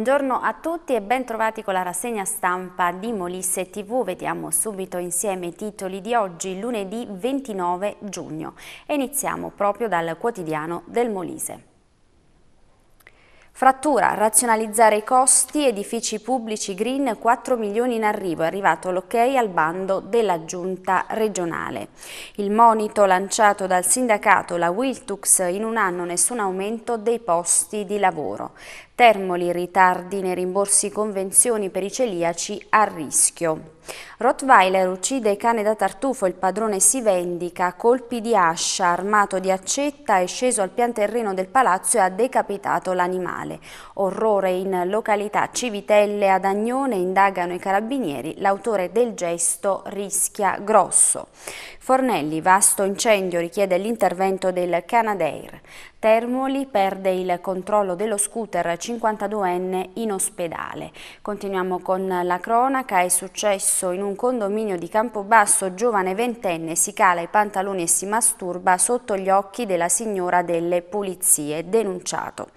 Buongiorno a tutti e ben trovati con la rassegna stampa di Molisse TV. Vediamo subito insieme i titoli di oggi, lunedì 29 giugno. iniziamo proprio dal quotidiano del Molise. Frattura, razionalizzare i costi, edifici pubblici green, 4 milioni in arrivo, è arrivato l'ok ok al bando della giunta regionale. Il monito lanciato dal sindacato, la Wiltux, in un anno nessun aumento dei posti di lavoro. Termoli, ritardi nei rimborsi convenzioni per i celiaci a rischio. Rottweiler uccide il cane da tartufo, il padrone si vendica, a colpi di ascia, armato di accetta, è sceso al pian terreno del palazzo e ha decapitato l'animale. Orrore in località Civitelle ad Agnone, indagano i carabinieri, l'autore del gesto rischia grosso. Fornelli, vasto incendio, richiede l'intervento del Canadair. Termoli perde il controllo dello scooter 52enne in ospedale. Continuiamo con la cronaca, è successo in un condominio di Campobasso, giovane ventenne si cala i pantaloni e si masturba sotto gli occhi della signora delle pulizie, denunciato.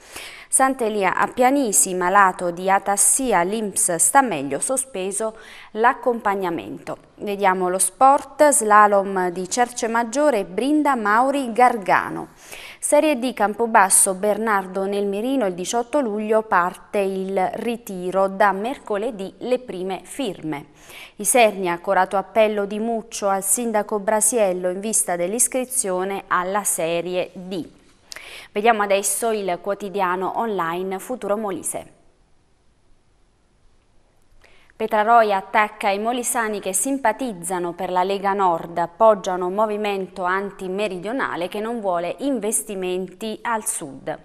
Sant'Elia a Pianisi, malato di atassia, l'Inps sta meglio, sospeso l'accompagnamento. Vediamo lo sport, slalom di Cerce Maggiore, Brinda Mauri Gargano. Serie D Campobasso Bernardo nel Mirino il 18 luglio parte il ritiro da mercoledì le prime firme. Isernia corato appello di Muccio al sindaco Brasiello in vista dell'iscrizione alla Serie D. Vediamo adesso il quotidiano online Futuro Molise. Petraroia attacca i molisani che simpatizzano per la Lega Nord, appoggiano un movimento antimeridionale che non vuole investimenti al sud.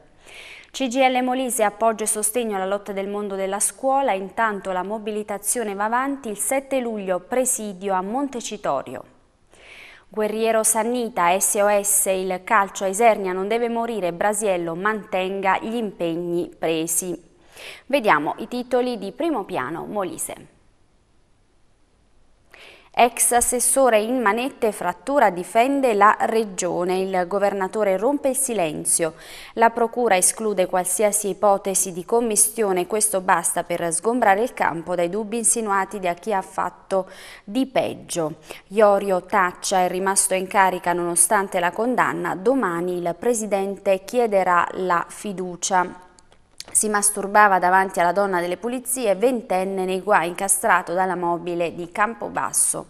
CGL Molise appoggia e sostegno alla lotta del mondo della scuola, intanto la mobilitazione va avanti il 7 luglio presidio a Montecitorio. Guerriero Sannita, SOS, il calcio a Isernia non deve morire, Brasiello mantenga gli impegni presi. Vediamo i titoli di primo piano Molise. Ex assessore in manette, frattura difende la regione, il governatore rompe il silenzio. La procura esclude qualsiasi ipotesi di commistione, questo basta per sgombrare il campo dai dubbi insinuati da chi ha fatto di peggio. Iorio Taccia è rimasto in carica nonostante la condanna, domani il presidente chiederà la fiducia si masturbava davanti alla donna delle pulizie, ventenne nei guai incastrato dalla mobile di Campobasso.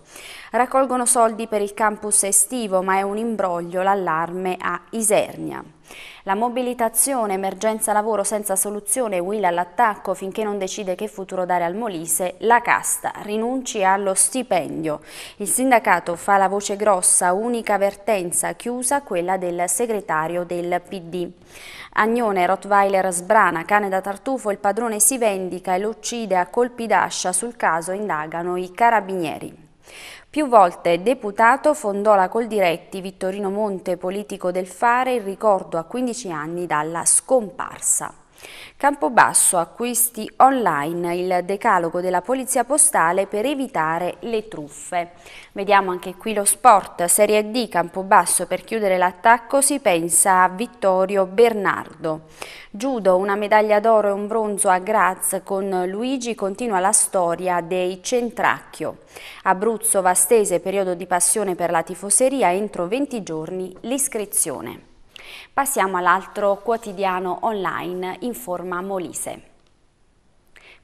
Raccolgono soldi per il campus estivo, ma è un imbroglio l'allarme a Isernia. La mobilitazione emergenza lavoro senza soluzione, Will all'attacco finché non decide che futuro dare al Molise, la casta rinunci allo stipendio. Il sindacato fa la voce grossa, unica vertenza chiusa quella del segretario del PD. Agnone, Rottweiler sbrana, cane da tartufo, il padrone si vendica e lo uccide a colpi d'ascia, sul caso indagano i carabinieri. Più volte deputato fondò la Coldiretti Vittorino Monte, politico del fare, in ricordo a 15 anni dalla scomparsa. Campobasso acquisti online il decalogo della Polizia Postale per evitare le truffe. Vediamo anche qui lo sport, Serie D Campobasso per chiudere l'attacco si pensa a Vittorio Bernardo. Judo, una medaglia d'oro e un bronzo a Graz con Luigi continua la storia dei Centracchio. Abruzzo Vastese, periodo di passione per la tifoseria, entro 20 giorni l'iscrizione. Passiamo all'altro quotidiano online Informa Molise.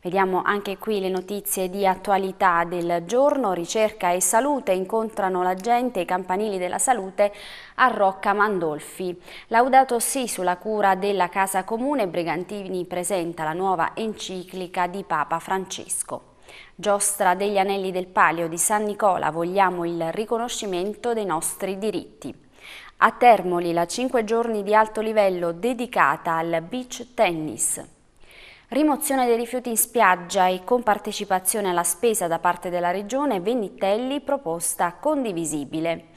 Vediamo anche qui le notizie di attualità del giorno, ricerca e salute, incontrano la gente, i campanili della salute a Rocca Mandolfi. Laudato sì sulla cura della Casa Comune, Brigantini presenta la nuova enciclica di Papa Francesco. Giostra degli Anelli del Palio di San Nicola, vogliamo il riconoscimento dei nostri diritti. A Termoli la 5 giorni di alto livello dedicata al beach tennis. Rimozione dei rifiuti in spiaggia e compartecipazione alla spesa da parte della Regione Venitelli proposta condivisibile.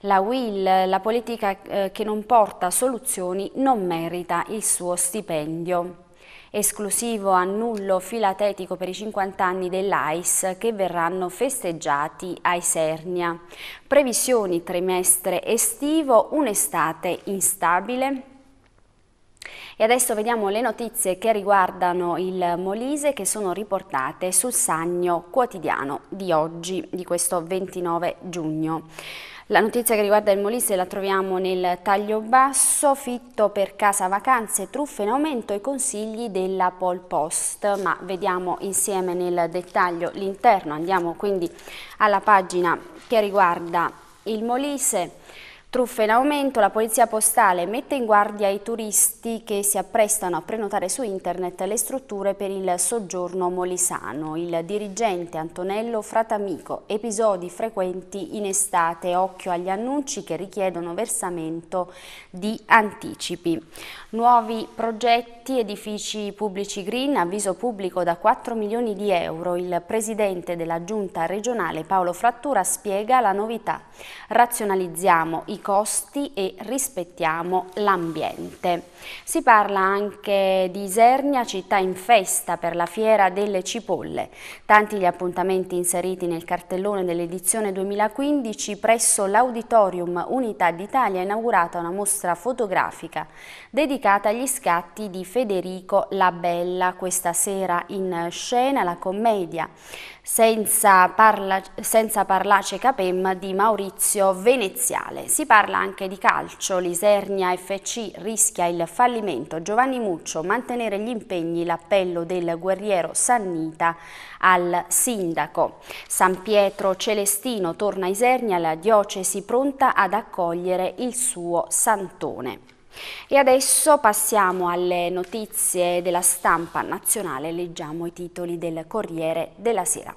La WIL, la politica eh, che non porta soluzioni, non merita il suo stipendio esclusivo annullo filatetico per i 50 anni dell'AIS che verranno festeggiati a Isernia. Previsioni trimestre estivo, un'estate instabile e adesso vediamo le notizie che riguardano il Molise che sono riportate sul Sagno quotidiano di oggi, di questo 29 giugno. La notizia che riguarda il Molise la troviamo nel taglio basso, fitto per casa vacanze, truffe in aumento e consigli della Polpost. ma vediamo insieme nel dettaglio l'interno, andiamo quindi alla pagina che riguarda il Molise. Truffe in aumento, la polizia postale mette in guardia i turisti che si apprestano a prenotare su internet le strutture per il soggiorno molisano. Il dirigente Antonello Fratamico, episodi frequenti in estate, occhio agli annunci che richiedono versamento di anticipi. Nuovi progetti, edifici pubblici green, avviso pubblico da 4 milioni di euro. Il presidente della giunta regionale Paolo Frattura spiega la novità. Razionalizziamo i costi e rispettiamo l'ambiente. Si parla anche di Isernia, città in festa per la Fiera delle Cipolle. Tanti gli appuntamenti inseriti nel cartellone dell'edizione 2015 presso l'Auditorium Unità d'Italia è inaugurata una mostra fotografica dedicata agli scatti di Federico Labella. Questa sera in scena la commedia senza, parla, senza parlace capemma di Maurizio Veneziale. Si parla anche di calcio, l'Isernia FC rischia il fallimento, Giovanni Muccio mantenere gli impegni, l'appello del guerriero Sannita al sindaco. San Pietro Celestino torna a Isernia, la diocesi pronta ad accogliere il suo santone. E adesso passiamo alle notizie della stampa nazionale, leggiamo i titoli del Corriere della Sera.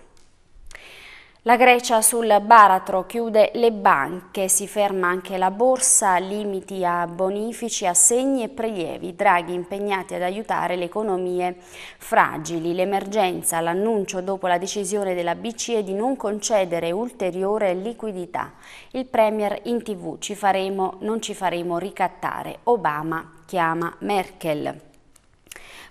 La Grecia sul baratro chiude le banche, si ferma anche la borsa, limiti a bonifici, assegni e prelievi, draghi impegnati ad aiutare le economie fragili. L'emergenza, l'annuncio dopo la decisione della BCE di non concedere ulteriore liquidità. Il Premier in tv, ci faremo, non ci faremo ricattare. Obama chiama Merkel.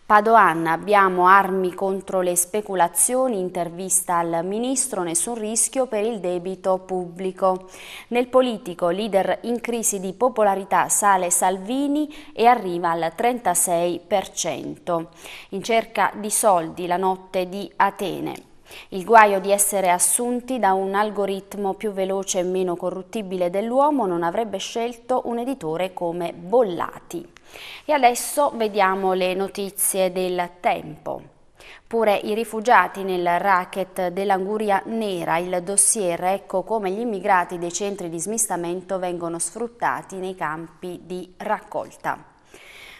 Padoan, abbiamo armi contro le speculazioni, intervista al Ministro, nessun rischio per il debito pubblico. Nel politico, leader in crisi di popolarità sale Salvini e arriva al 36%. In cerca di soldi la notte di Atene. Il guaio di essere assunti da un algoritmo più veloce e meno corruttibile dell'uomo non avrebbe scelto un editore come Bollati. E adesso vediamo le notizie del tempo. Pure i rifugiati nel racket dell'anguria nera, il dossier ecco come gli immigrati dei centri di smistamento vengono sfruttati nei campi di raccolta.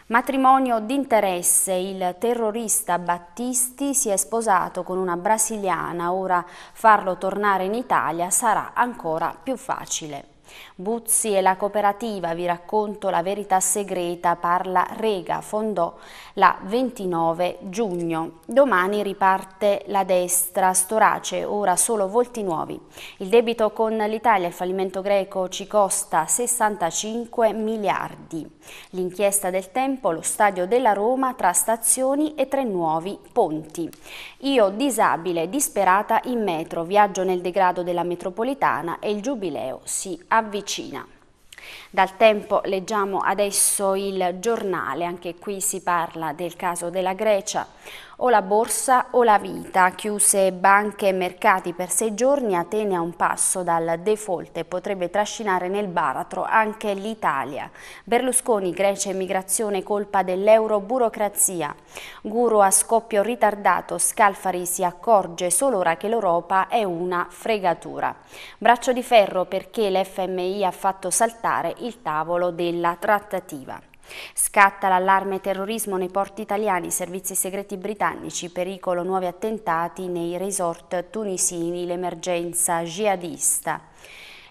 Matrimonio d'interesse, il terrorista Battisti si è sposato con una brasiliana, ora farlo tornare in Italia sarà ancora più facile. Buzzi e la cooperativa Vi racconto la verità segreta Parla Rega fondò la 29 giugno. Domani riparte la destra storace, ora solo volti nuovi. Il debito con l'Italia, il fallimento greco ci costa 65 miliardi. L'inchiesta del tempo, lo stadio della Roma tra stazioni e tre nuovi ponti. Io disabile, disperata in metro, viaggio nel degrado della metropolitana e il giubileo si avvicina avvicina. Dal tempo leggiamo adesso il giornale, anche qui si parla del caso della Grecia. O la borsa o la vita. Chiuse banche e mercati per sei giorni, Atene a un passo dal default e potrebbe trascinare nel baratro anche l'Italia. Berlusconi, Grecia e migrazione colpa dell'euroburocrazia. Guru a scoppio ritardato, Scalfari si accorge solo ora che l'Europa è una fregatura. Braccio di ferro perché l'FMI ha fatto saltare il tavolo della trattativa. Scatta l'allarme terrorismo nei porti italiani, servizi segreti britannici, pericolo nuovi attentati nei resort tunisini, l'emergenza jihadista.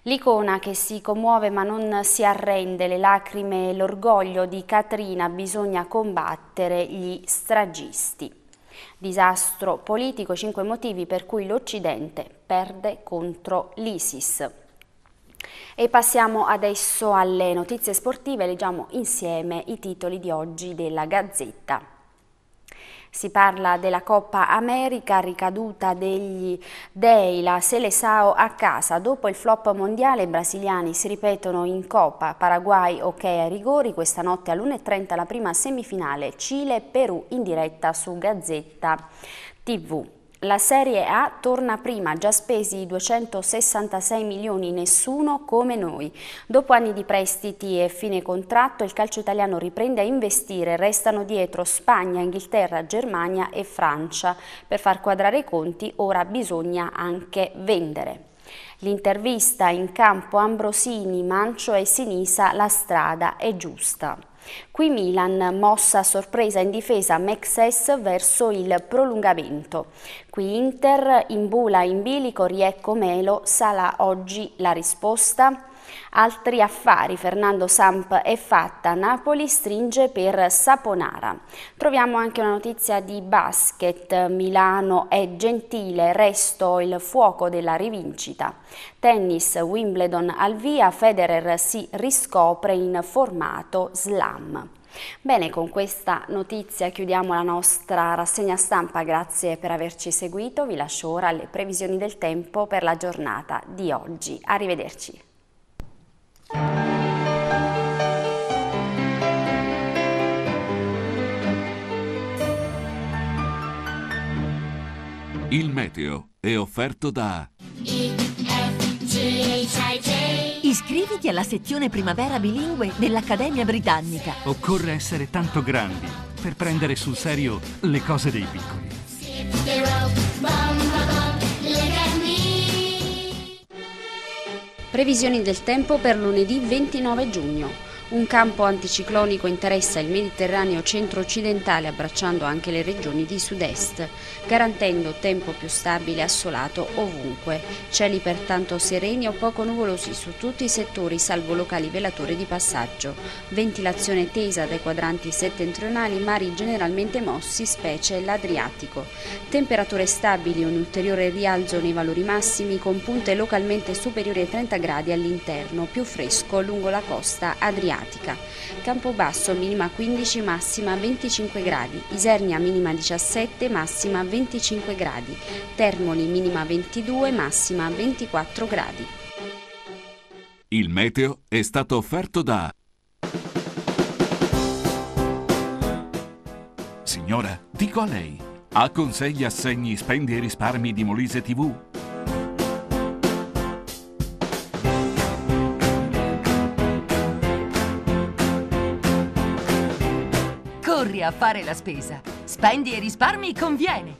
L'icona che si commuove ma non si arrende, le lacrime e l'orgoglio di Catrina, bisogna combattere gli stragisti. Disastro politico, cinque motivi per cui l'Occidente perde contro l'ISIS. E passiamo adesso alle notizie sportive, leggiamo insieme i titoli di oggi della Gazzetta. Si parla della Coppa America, ricaduta degli dei, la Selesao a casa. Dopo il flop mondiale i brasiliani si ripetono in Coppa. Paraguay ok a rigori, questa notte alle 1.30 la prima semifinale. Cile-Perù in diretta su Gazzetta TV. La Serie A torna prima, già spesi 266 milioni, nessuno come noi. Dopo anni di prestiti e fine contratto, il calcio italiano riprende a investire, restano dietro Spagna, Inghilterra, Germania e Francia. Per far quadrare i conti ora bisogna anche vendere. L'intervista in campo Ambrosini, Mancio e Sinisa, la strada è giusta. Qui Milan mossa a sorpresa in difesa Mexes verso il prolungamento. Qui Inter, in bula in bilico, Riecco Melo, Sala oggi la risposta. Altri affari Fernando Samp è fatta, Napoli stringe per Saponara. Troviamo anche una notizia di basket, Milano è gentile, resto il fuoco della rivincita. Tennis, Wimbledon al via, Federer si riscopre in formato slam. Bene, con questa notizia chiudiamo la nostra rassegna stampa. Grazie per averci seguito. Vi lascio ora le previsioni del tempo per la giornata di oggi. Arrivederci. Il meteo è offerto da Iscriviti alla sezione primavera bilingue dell'Accademia Britannica. Occorre essere tanto grandi per prendere sul serio le cose dei piccoli. Previsioni del tempo per lunedì 29 giugno. Un campo anticiclonico interessa il Mediterraneo centro-occidentale abbracciando anche le regioni di sud-est, garantendo tempo più stabile e assolato ovunque. Cieli pertanto sereni o poco nuvolosi su tutti i settori salvo locali velatori di passaggio. Ventilazione tesa dai quadranti settentrionali, mari generalmente mossi, specie l'Adriatico. Temperature stabili, e un ulteriore rialzo nei valori massimi con punte localmente superiori ai 30 gradi all'interno, più fresco lungo la costa adriatica climatica. Campobasso minima 15, massima 25 gradi, Isernia minima 17, massima 25 gradi, Termoli minima 22, massima 24 gradi. Il meteo è stato offerto da... Signora, dico a lei, ha con assegni spendi e risparmi di Molise TV? corri a fare la spesa. Spendi e risparmi conviene.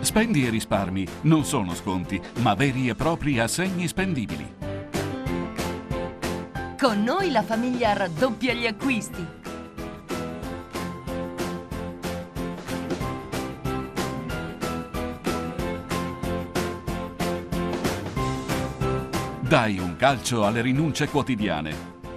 Spendi e risparmi non sono sconti, ma veri e propri assegni spendibili. Con noi la famiglia raddoppia gli acquisti. Dai un calcio alle rinunce quotidiane